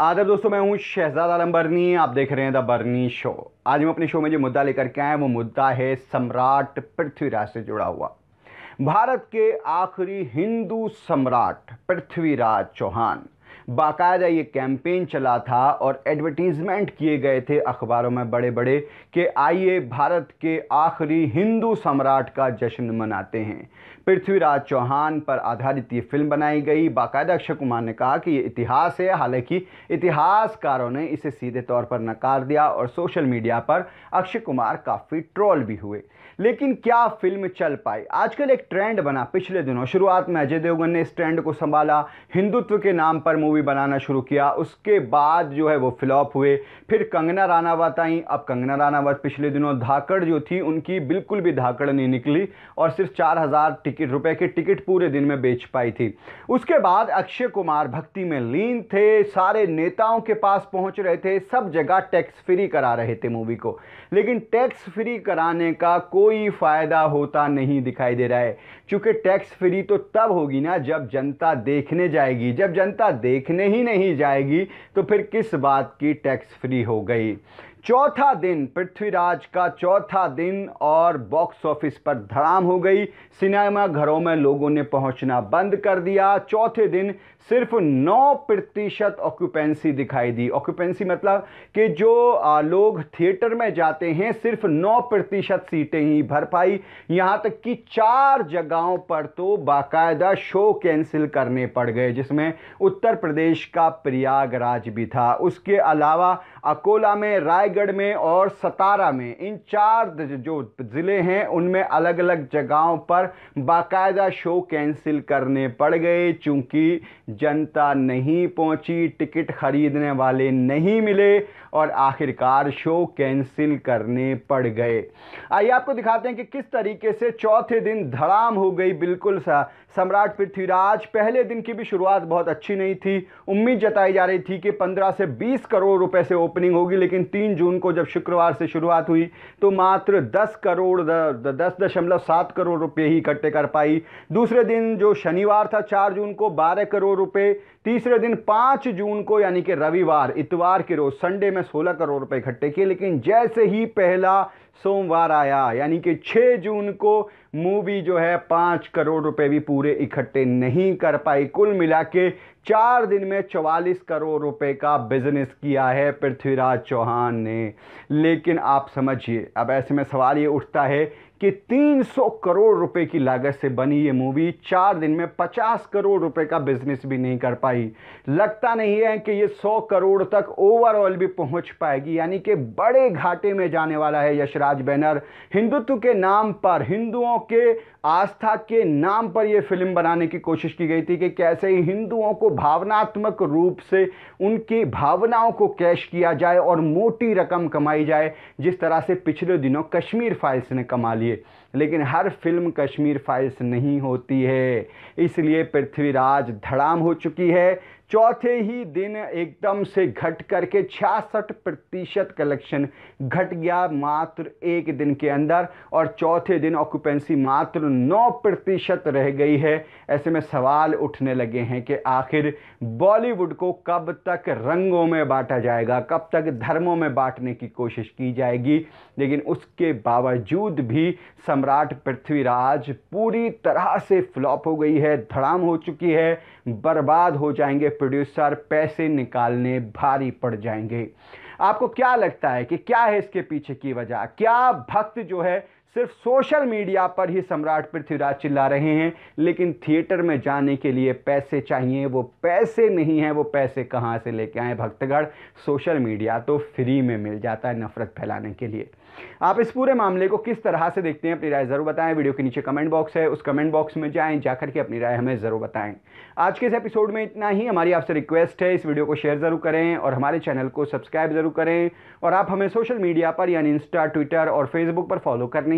आदर दोस्तों मैं हूं शहजाद आलम बर्नी आप देख रहे हैं द बर्नी शो आज हम अपने शो में जो मुद्दा लेकर के आए वो मुद्दा है सम्राट पृथ्वीराज से जुड़ा हुआ भारत के आखिरी हिंदू सम्राट पृथ्वीराज चौहान बाकायदा ये कैंपेन चला था और एडवर्टीज़मेंट किए गए थे अखबारों में बड़े बड़े कि आइए भारत के आखिरी हिंदू सम्राट का जश्न मनाते हैं पृथ्वीराज चौहान पर आधारित ये फिल्म बनाई गई बाकायदा अक्षय कुमार ने कहा कि ये इतिहास है हालांकि इतिहासकारों ने इसे सीधे तौर पर नकार दिया और सोशल मीडिया पर अक्षय कुमार काफ़ी ट्रोल भी हुए लेकिन क्या फिल्म चल पाई आजकल एक ट्रेंड बना पिछले दिनों शुरुआत में अजय देवगन ने इस ट्रेंड को संभाला हिंदुत्व के नाम पर मूवी मूवी बनाना शुरू किया उसके बाद जो है वो फ्लॉप हुए फिर कंगना रानावत आई अब कंगना रानावत पिछले दिनों धाकड़ जो थी उनकी बिल्कुल भी धाकड़ नहीं निकली और सिर्फ चार हज़ार टिकट रुपये की टिकट पूरे दिन में बेच पाई थी उसके बाद अक्षय कुमार भक्ति में लीन थे सारे नेताओं के पास पहुंच रहे थे सब जगह टैक्स फ्री करा रहे थे मूवी को लेकिन टैक्स फ्री कराने का कोई फ़ायदा होता नहीं दिखाई दे रहा है चूँकि टैक्स फ्री तो तब होगी ना जब जनता देखने जाएगी जब जनता देख देखने ही नहीं जाएगी तो फिर किस बात की टैक्स फ्री हो गई चौथा दिन पृथ्वीराज का चौथा दिन और बॉक्स ऑफिस पर धड़ाम हो गई सिनेमा घरों में लोगों ने पहुंचना बंद कर दिया चौथे दिन सिर्फ 9 प्रतिशत ऑक्यूपेंसी दिखाई दी ऑक्यूपेंसी मतलब कि जो लोग थिएटर में जाते हैं सिर्फ 9 प्रतिशत सीटें ही भर पाई यहाँ तक कि चार जगहों पर तो बाकायदा शो कैंसिल करने पड़ गए जिसमें उत्तर प्रदेश का प्रयागराज भी था उसके अलावा अकोला में रायगढ़ में और सतारा में इन चार जो ज़िले हैं उनमें अलग अलग जगहों पर बाकायदा शो कैंसिल करने पड़ गए चूँकि जनता नहीं पहुँची टिकट ख़रीदने वाले नहीं मिले और आखिरकार शो कैंसिल करने पड़ गए आइए आपको दिखाते हैं कि किस तरीके से चौथे दिन धड़ाम हो गई बिल्कुल सा सम्राट पृथ्वीराज पहले दिन की भी शुरुआत बहुत अच्छी नहीं थी उम्मीद जताई जा रही थी कि 15 से 20 करोड़ रुपए से वो ओपनिंग होगी लेकिन तीन जून को जब शुक्रवार से शुरुआत हुई तो मात्र दस करोड़ दस दशमलव सात करोड़ रुपए ही इकट्ठे कर पाई दूसरे दिन जो शनिवार था चार जून को बारह करोड़ रुपए तीसरे दिन पाँच जून को यानी कि रविवार इतवार के रोज़ संडे में सोलह करोड़ रुपए इकट्ठे किए लेकिन जैसे ही पहला सोमवार आया यानी कि 6 जून को मूवी जो है पाँच करोड़ रुपए भी पूरे इकट्ठे नहीं कर पाई कुल मिला के चार दिन में 44 करोड़ रुपए का बिजनेस किया है पृथ्वीराज चौहान ने लेकिन आप समझिए अब ऐसे में सवाल ये उठता है कि 300 करोड़ रुपए की लागत से बनी ये मूवी चार दिन में 50 करोड़ रुपए का बिजनेस भी नहीं कर पाई लगता नहीं है कि ये 100 करोड़ तक ओवरऑल भी पहुंच पाएगी यानी कि बड़े घाटे में जाने वाला है यशराज बैनर हिंदुत्व के नाम पर हिंदुओं के आस्था के नाम पर यह फिल्म बनाने की कोशिश की गई थी कि कैसे हिंदुओं को भावनात्मक रूप से उनकी भावनाओं को कैश किया जाए और मोटी रकम कमाई जाए जिस तरह से पिछले दिनों कश्मीर फाइल्स ने कमा लिया चाहिए लेकिन हर फिल्म कश्मीर फाइल्स नहीं होती है इसलिए पृथ्वीराज धड़ाम हो चुकी है चौथे ही दिन एकदम से घट करके छियासठ प्रतिशत कलेक्शन घट गया मात्र एक दिन के अंदर और चौथे दिन ऑक्युपेंसी मात्र नौ प्रतिशत रह गई है ऐसे में सवाल उठने लगे हैं कि आखिर बॉलीवुड को कब तक रंगों में बांटा जाएगा कब तक धर्मों में बांटने की कोशिश की जाएगी लेकिन उसके बावजूद भी सम्राट पृथ्वीराज पूरी तरह से फ्लॉप हो गई है धड़ाम हो चुकी है बर्बाद हो जाएंगे प्रोड्यूसर पैसे निकालने भारी पड़ जाएंगे आपको क्या लगता है कि क्या है इसके पीछे की वजह क्या भक्त जो है सिर्फ सोशल मीडिया पर ही सम्राट पृथ्वीराज चिल्ला रहे हैं लेकिन थिएटर में जाने के लिए पैसे चाहिए वो पैसे नहीं हैं वो पैसे कहाँ से लेके आए भक्तगढ़ सोशल मीडिया तो फ्री में मिल जाता है नफरत फैलाने के लिए आप इस पूरे मामले को किस तरह से देखते हैं अपनी राय ज़रूर बताएं वीडियो के नीचे कमेंट बॉक्स है उस कमेंट बॉक्स में जाएँ जाकर के अपनी राय हमें ज़रूर बताएं आज के इस एपिसोड में इतना ही हमारी आपसे रिक्वेस्ट है इस वीडियो को शेयर ज़रूर करें और हमारे चैनल को सब्सक्राइब ज़रूर करें और आप हमें सोशल मीडिया पर यानी इंस्टा ट्विटर और फेसबुक पर फॉलो करने